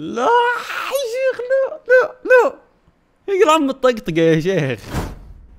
لا يا شيخ لا لا لا يقل عم الطقطقه يا شيخ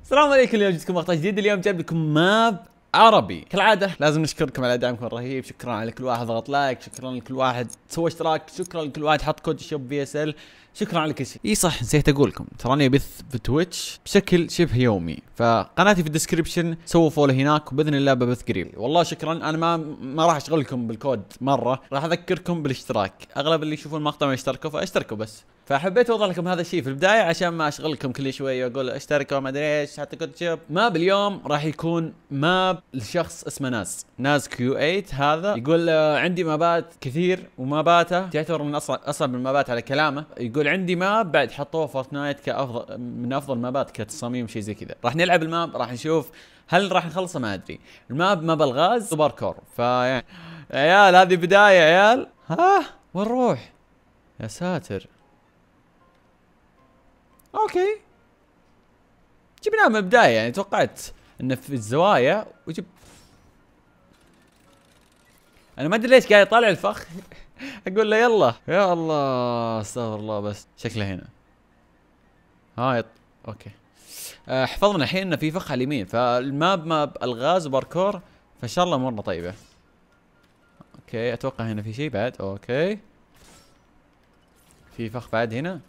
السلام عليكم اليوم جبتكم مقطع جديد اليوم جايب لكم ماب عربي كالعاده لازم نشكركم على دعمكم الرهيب شكرا لكل واحد ضغط لايك شكرا لكل واحد سوى اشتراك شكرا لكل واحد حط كود شوب في اس ال شكرا على كل شيء اي صح نسيت اقول لكم تراني ابث في تويتش بشكل شبه يومي فقناتي في الديسكربشن سووا فولو هناك وباذن الله ببث قريب والله شكرا انا ما ما راح اشغلكم بالكود مره راح اذكركم بالاشتراك اغلب اللي يشوفون المقطع ما يشتركوا فاشتركوا بس فحبيت اوضح لكم هذا الشيء في البدايه عشان ما اشغلكم كل شوي واقول اشتركوا ما ادري ايش حتى كنت شب ماب اليوم راح يكون ماب لشخص اسمه ناز ناز كيو 8 هذا يقول آه، عندي مابات كثير وماباته تعتبر من اصعب اصعب المابات على كلامه يقول اللي عندي ماب بعد حطوه فورتنايت كافضل من افضل مابات كتصاميم شيء زي كذا راح نلعب الماب راح نشوف هل راح نخلصه ما ادري الماب ماب الغاز سوبر كور فيعني عيال هذه بدايه عيال ها وين نروح يا ساتر اوكي جبناه من البدايه يعني توقعت انه في الزوايا وجب انا ما ادري ليش قاعد يطالع الفخ اقول له يلا يا الله استغفر الله بس شكله هنا ها اوكي آه، حفظنا الحين انه في فخ على اليمين فالماب ماب الغاز وباركور فان شاء الله امورنا طيبه اوكي اتوقع هنا في شيء بعد اوكي في فخ بعد هنا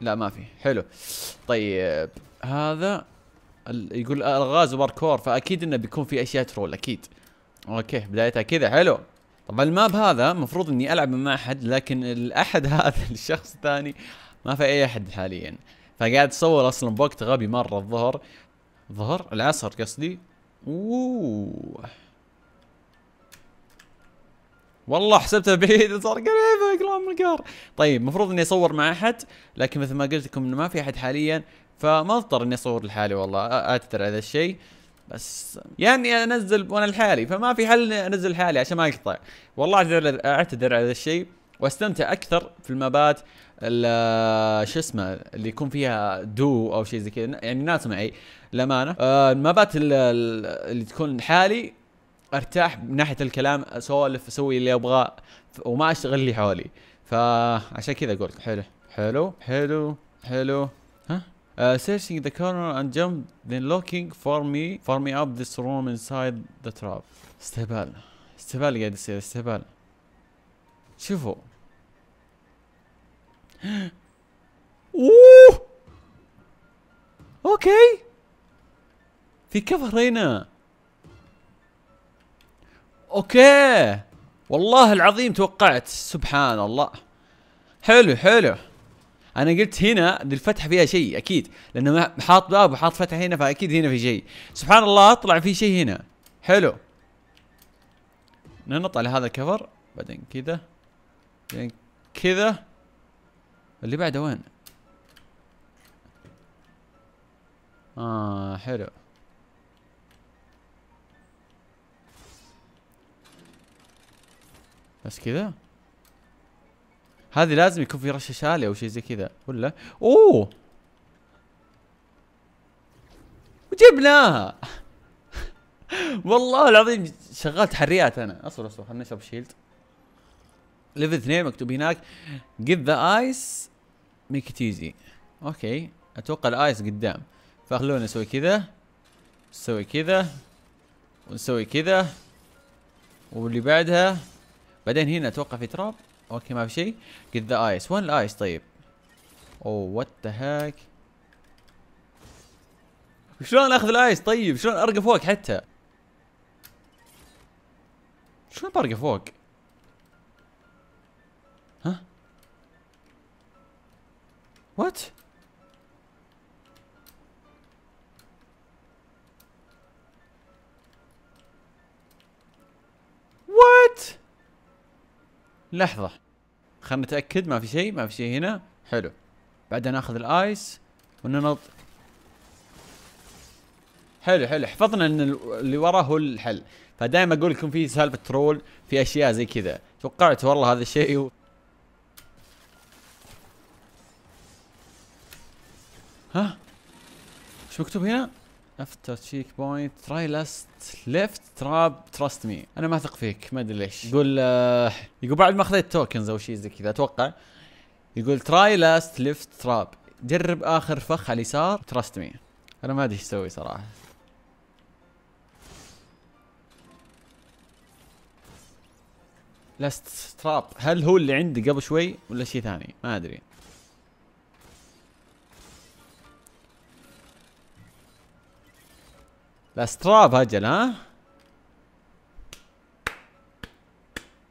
لا ما في حلو طيب هذا يقول الغاز وباركور فاكيد انه بيكون في اشياء ترول اكيد اوكي بدايتها كذا حلو طبعا الماب هذا مفروض اني العب مع احد لكن الاحد هذا الشخص الثاني ما في اي احد حاليا فقاعد اصور اصلا بوقت غبي مره الظهر ظهر العصر قصدي اوه والله حسبتها بعيد صار قريبه كلام القار طيب مفروض اني اصور مع احد لكن مثل ما قلت لكم انه ما في احد حاليا فما اضطر اني اصور لحالي والله اعتذر على هذا الشيء بس يا اني يعني انزل وانا لحالي فما في حل اني انزل حالي عشان ما يقطع والله اعتذر اعتذر على هذا الشيء واستمتع اكثر في المبات شو اسمه اللي يكون فيها دو او شيء زي كذا يعني ناس معي للامانه آه المبات اللي تكون حالي ارتاح من ناحيه الكلام اسولف اسوي اللي ابغاه وما اشتغل اللي حولي فعشان كذا اقول حلو حلو حلو حلو Uh, searching the corner and jump then looking for me for me up this room inside the trap استهبال استهبال قاعد يصير استهبال شوفوا اوه اوكي في كفر هنا اوكي والله العظيم توقعت سبحان الله حلو حلو انا قلت هنا الفتحه فيها شيء اكيد لانه حاط باب وحاط فتحه هنا فاكيد هنا في شيء سبحان الله طلع في شيء هنا حلو ننط على هذا الكفر بعدين كذا بعدين كذا اللي بعده وين اه حلو بس كذا هذه لازم يكون في رشاش عالي او شيء زي كذا ولا اوه وجبناها والله العظيم شغلت تحريات انا اصبر اصبر خليني اشرب شيلد ليفل 2 مكتوب هناك جيت ذا ايس ميك ات ايزي اوكي اتوقع الايس قدام فخلونا نسوي كذا نسوي كذا ونسوي كذا واللي بعدها بعدين هنا اتوقع في تراب اوكي ما في شيء جيت ذا ايس وين الايس طيب اوه وات ذا هاك شلون اخذ الايس طيب شلون ارقى فوق حتى شلون برقى فوق ها وات لحظة خلنا نتأكد ما في شيء ما في شيء هنا حلو بعدها ناخذ الايس وننط حلو حلو حفظنا ان اللي وراه هو الحل فدائما اقول لكم في سالفه ترول في اشياء زي كذا توقعت والله هذا الشيء و... ها ايش مكتوب هنا افتر تشيك بوينت تراي لاست ليفت تراب تراست مي انا ما اثق فيك ما ادري ليش يقول آه يقول بعد ما اخذت توكنز او شيء زي كذا اتوقع يقول تراي لاست ليفت تراب جرب اخر فخ على اليسار تراست مي انا ما ادري ايش اسوي صراحه لاست تراب هل هو اللي عندي قبل شوي ولا شيء ثاني ما ادري الاستراب اجل ها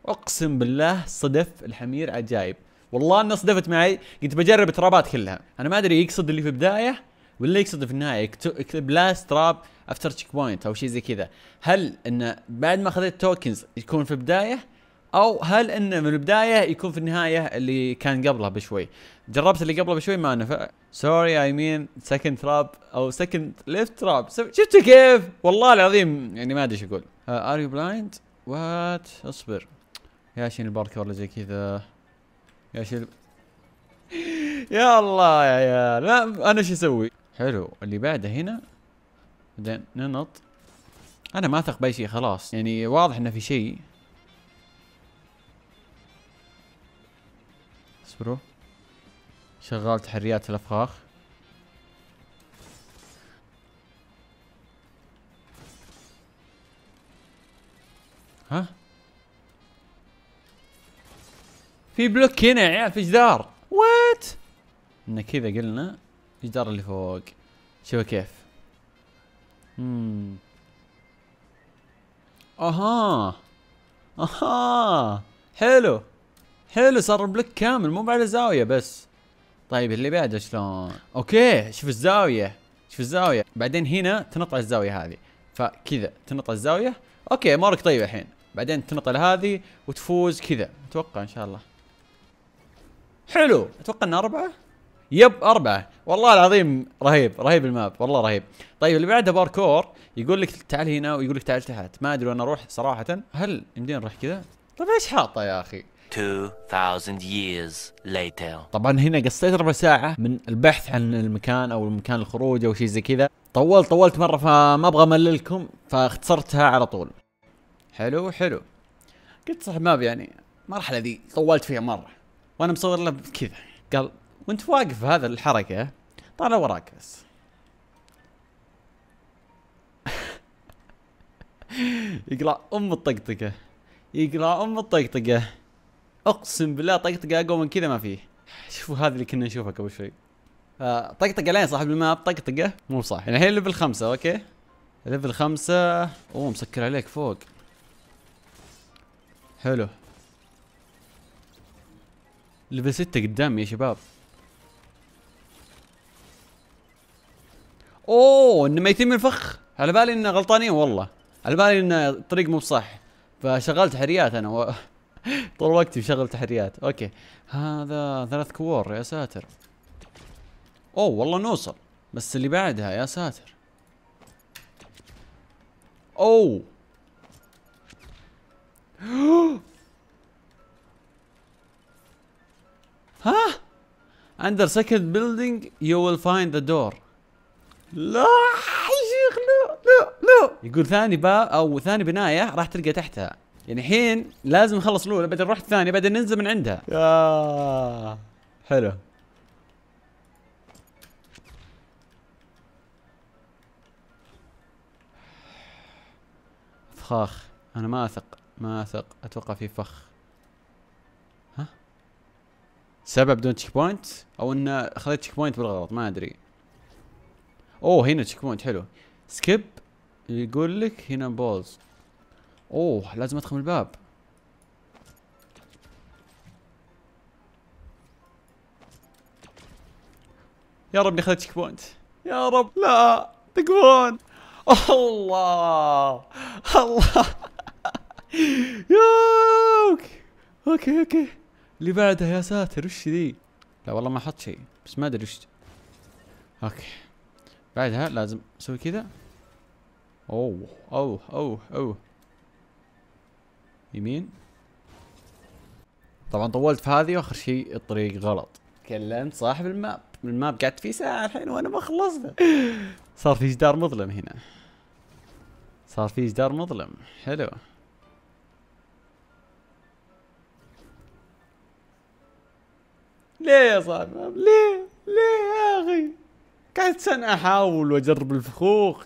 اقسم بالله صدف الحمير عجايب والله انه صدفت معي قلت بجرب ترابات كلها انا ما ادري يقصد اللي في البدايه ولا يقصد في النهايه اكتب لا تراب افتر تشيك بوينت او شيء زي كذا هل انه بعد ما اخذت توكنز يكون في البدايه او هل انه من البدايه يكون في النهايه اللي كان قبلها بشوي جربت اللي قبله بشوي ما نفع سوري اي مين سكند تراب او سكند ليفت تراب شفتوا كيف والله العظيم يعني ما ادري ايش اقول ار يو بلايند وات اصبر يا شين الباركور اللي زي كذا يا شين يا الله يا عيال انا شو اسوي حلو اللي بعده هنا بعدين ننط انا ما اثق باي شيء خلاص يعني واضح انه في شيء اصبروا شغال تحريات الافخاخ ها في بلوك هنا يا عيال في جدار وات ان كذا قلنا الجدار اللي فوق شوف كيف امم اها اها حلو حلو صار بلوك كامل مو على زاويه بس طيب اللي بعده شلون اوكي شوف الزاويه شوف الزاويه بعدين هنا تنط على الزاويه هذه فكذا تنط على الزاويه اوكي امورك طيبه الحين بعدين تنط على هذه وتفوز كذا اتوقع ان شاء الله حلو اتوقع ان اربعه يب أربعة والله العظيم رهيب رهيب الماب والله رهيب طيب اللي بعده باركور يقول لك تعال هنا ويقول لك تعال تحت ما ادري وين اروح صراحة هل يمديني اروح كذا طيب ايش حاطه يا اخي 2000 years later طبعا هنا قصيت ربع ساعة من البحث عن المكان او مكان الخروج او شيء زي كذا طولت طولت مرة فما ابغى امللكم فاختصرتها على طول حلو حلو قلت صاحب ماب يعني المرحلة ذي طولت فيها مرة وانا مصور له كذا قال وانت واقف هذا الحركة طالع وراك بس يقرا ام الطقطقه يقرا ام الطقطقه اقسم بالله طقطقه اقوى من كذا ما فيه شوفوا هذا اللي كنا نشوفه قبل شوي آه، طقطقه لين صاحب الماب طقطقه مو صح يعني الحين ليفل خمسة اوكي ليفل خمسة اوه مسكر عليك فوق حلو ليفل ستة قدامي يا شباب اوه انه ميتين من الفخ على بالي انه غلطانين والله على بالي انه الطريق مو بصح فشغلت حريات انا و... طول وقتي بشغل تحريات اوكي هذا ثلاث كوار يا ساتر اوه والله نوصل بس اللي بعدها يا ساتر اوه ها under second building you will find the door لا يا شيخ لا لا لا يقول ثاني باب او ثاني بنايه راح تلقى تحتها يعني الحين لازم نخلص الاولى بعدين نروح الثانيه بعدين ننزل من عندها يا حلو فخاخ انا ما اثق ما اثق اتوقع في فخ ها سبب بدون تشيك بوينت او ان اخذت تشيك بوينت بالغلط ما ادري اوه هنا تشيك بوينت حلو سكيب يقول لك هنا بولز اوه لازم ادخل من الباب يا رب اني اخذت تشيك بوينت يا رب لا تقوون الله الله ياك اوكي اوكي اللي بعدها يا ساتر وش ذي لا والله ما حط شيء بس ما ادري وش اوكي بعدها لازم اسوي كذا اوه اوه اوه اوه يمين طبعا طولت في هذه واخر شيء الطريق غلط كلمت صاحب الماب الماب قعدت فيه ساعة الحين وانا ما خلصت صار في جدار مظلم هنا صار في جدار مظلم حلو ليه يا صاحب ليه ليه يا اخي قعدت سنة احاول واجرب الفخوخ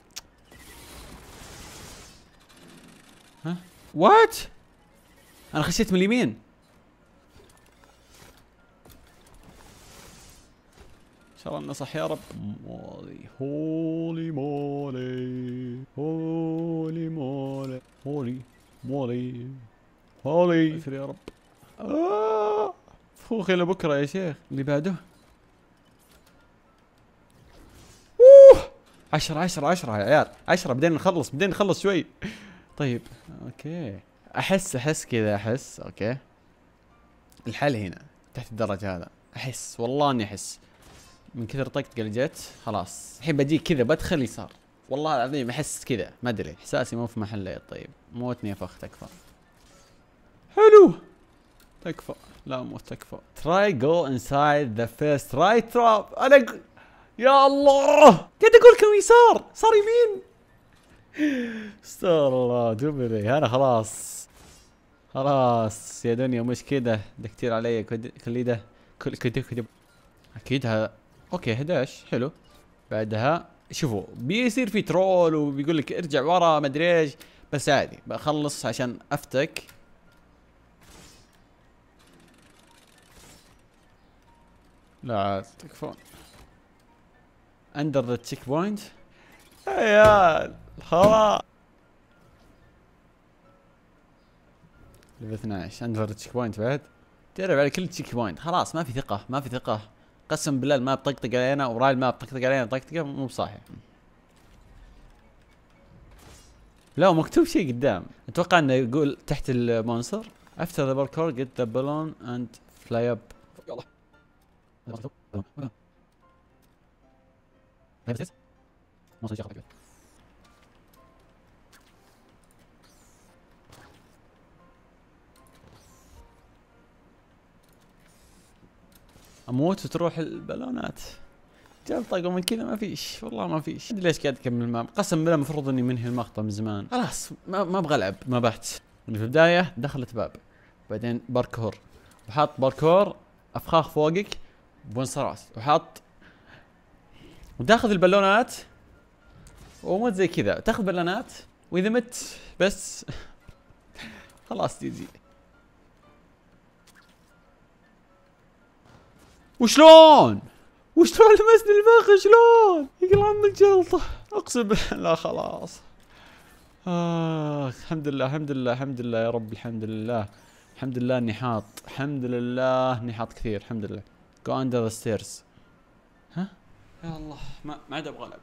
ها وات انا خشيت من اليمين ان شاء الله انه صح يا رب مولي هولي مولي هولي مولي هولي مولي هولي يا رب آه. فوخي لبكره يا شيخ اللي بعده اوه 10 10 10 يا عيال 10 بدينا نخلص بدينا نخلص شوي طيب اوكي احس احس كذا احس اوكي الحل هنا تحت الدرج هذا احس والله اني احس من كثر طقت اللي جت خلاص الحين بجي كذا بدخل يسار والله العظيم احس كذا ما ادري احساسي مو في محله يا طيب موتني يا فخ تكفى حلو تكفى لا مو تكفى تراي جو انسايد ذا فيرست رايت تراب انا يا الله قاعد اقول لكم يسار صار يمين استغفر الله دبري انا خلاص خلاص يا دنيا مش كده ده علي عليا كل ده كل كده كده اكيد ها اوكي 11 حلو بعدها شوفوا بيصير في ترول وبيقول لك ارجع ورا ما ادري ايش بس عادي بخلص عشان افتك لا تكفون اندر ذا تشيك بوينت عيال هواء ليفل 12 انفر تشيك بوينت بعد جرب على كل تشيك بوينت خلاص ما في ثقة ما في ثقة قسم بالله الماب طقطق علينا وراي الماب طقطق علينا طقطقة مو بصاحي لا مكتوب شيء قدام اتوقع انه يقول تحت المونستر افتر ذا باركور جيت ذا بالون اند فلاي اب يلا ما اموت وتروح البالونات جاب طاقه من كذا ما فيش والله ما فيش ادري ليش قاعد اكمل الماب قسم بالله المفروض اني منهي المقطع من زمان خلاص ما, ما ابغى العب ما بحت في البدايه دخلت باب بعدين باركور وحاط باركور افخاخ فوقك بمنصرات وحاط وتاخذ البالونات وموت زي كذا تاخذ بالونات واذا مت بس خلاص تيجي وشلون وشلون لمسني الفخ شلون يقل من الجلطة اقسم لا خلاص آه الحمد لله الحمد لله الحمد لله يا رب الحمد لله الحمد لله اني حاط الحمد لله اني حاط كثير الحمد لله جو اندر ذا ستيرز ها يا الله ما ما عاد ابغى العب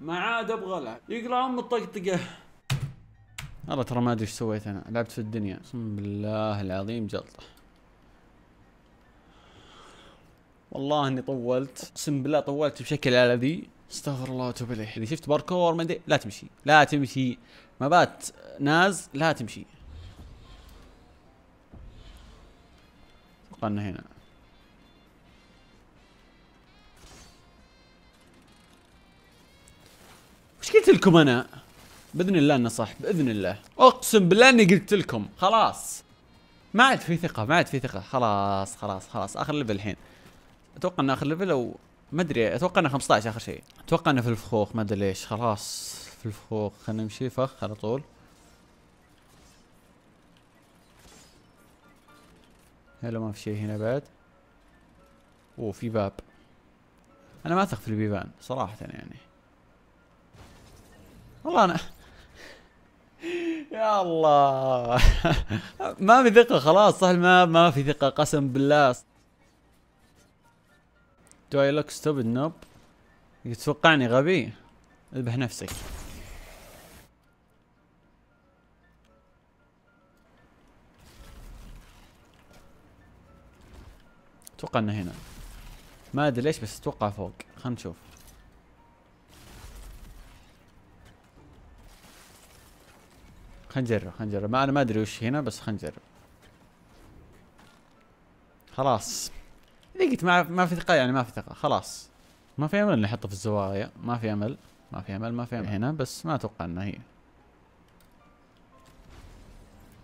ما عاد ابغى العب يقلع ام الطقطقه والله ترى ما ادري ايش سويت انا لعبت في الدنيا اقسم بالله العظيم جلطه والله اني طولت اقسم بالله طولت بشكل ذي استغفر الله واتوب اليه اذا شفت باركور ما لا تمشي لا تمشي ما بات ناز لا تمشي اتوقع انه هنا وش قلت لكم انا؟ باذن الله انه صح باذن الله اقسم بالله اني قلت لكم خلاص ما عاد في ثقه ما عاد في ثقه خلاص خلاص خلاص اخر ليفل الحين اتوقع انه اخر ليفل او ما ادري اتوقع انه 15 اخر شيء اتوقع انه في الفخوخ ما ادري ليش خلاص في الفخوخ خلينا نمشي فخ على طول هلا ما في شيء هنا بعد اوه في باب انا ما اثق في البيبان صراحة يعني والله انا يا الله ما في ثقة خلاص صح الماب ما في ثقة قسم بالله Do I look stupid? Nope. تتوقعني غبي؟ اذبح نفسك. اتوقع انه هنا. ما ادري ليش بس اتوقع فوق، خلينا نشوف. خلينا نجرب خلينا نجرب، ما انا ما ادري وش هنا بس خلينا نجرب. خلاص. إيه، قلت ما ما في ثقه يعني ما في ثقه خلاص ما في امل اني احطه في الزوايا ما في امل ما في امل ما في امل هنا بس ما اتوقع انها هي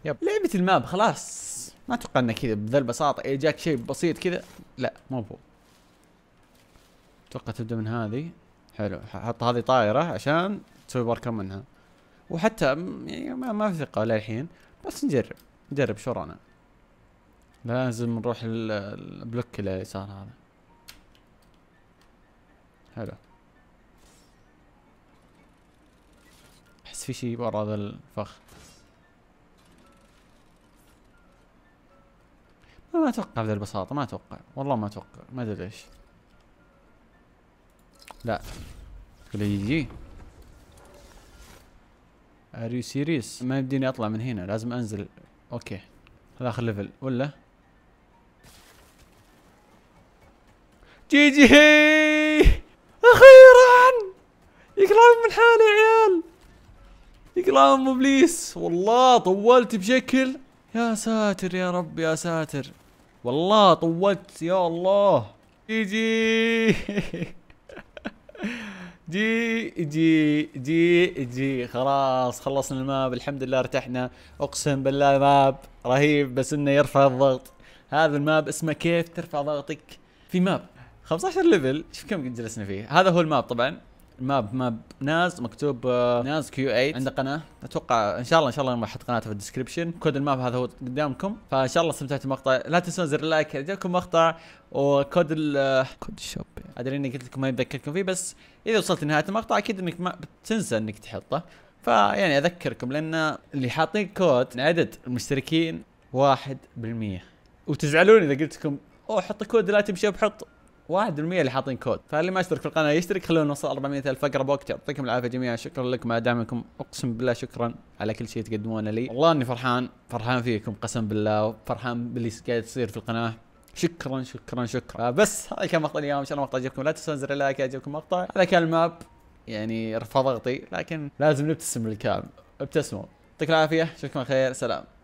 يب لعبه الماب خلاص ما اتوقع انه كذا بذا البساطه اي جاك شيء بسيط كذا لا مو هو اتوقع تبدا من هذه حلو حط هذه طايره عشان تسوي بركه منها وحتى يعني ما, ما في ثقه للحين بس نجرب نجرب شو رانا لازم نروح البلوك اللي اليسار هذا حلو احس في شيء ورا هذا الفخ ما اتوقع بهذه البساطه ما اتوقع والله ما اتوقع ما ادري ليش لا تقول يجي ار يو سيريس ما يمديني اطلع من هنا لازم انزل اوكي هذا اخر ليفل ولا جي جي هي اخيرا يقلعون من حالي يا عيال يقلعون من ابليس والله طولت بشكل يا ساتر يا رب يا ساتر والله طولت يا الله جي جي جي جي جي جي خلاص خلصنا الماب الحمد لله ارتحنا اقسم بالله ماب رهيب بس انه يرفع الضغط هذا الماب اسمه كيف ترفع ضغطك في ماب 15 ليفل شوف كم جلسنا فيه هذا هو الماب طبعا ماب ماب ناز مكتوب ناز كيو 8 عنده قناه اتوقع ان شاء الله ان شاء الله بحط قناته في الديسكربشن كود الماب هذا هو قدامكم فان شاء الله استمتعتوا بالمقطع لا تنسون زر اللايك اذا جاكم مقطع وكود ال آه، كود الشوب ادري اني قلت لكم ما يذكركم فيه بس اذا وصلت لنهايه المقطع اكيد انك ما بتنسى انك تحطه فيعني اذكركم لان اللي حاطين كود عدد المشتركين 1% وتزعلون اذا قلت لكم اوه حط كود لا تمشي بحط 1% اللي حاطين كود فاللي ما اشترك في القناه يشترك خلونا نوصل 400 الف فقره بوقت يعطيكم العافيه جميعا شكرا لكم على دعمكم اقسم بالله شكرا على كل شيء تقدمونه لي والله اني فرحان فرحان فيكم قسم بالله فرحان باللي قاعد يصير في القناه شكرا شكرا شكرا بس هذا كان مقطع اليوم ان شاء الله مقطع عجبكم لا تنسون زر اللايك عجبكم المقطع هذا كان الماب يعني رفع ضغطي لكن لازم نبتسم للكام ابتسموا يعطيك العافيه اشوفكم على خير سلام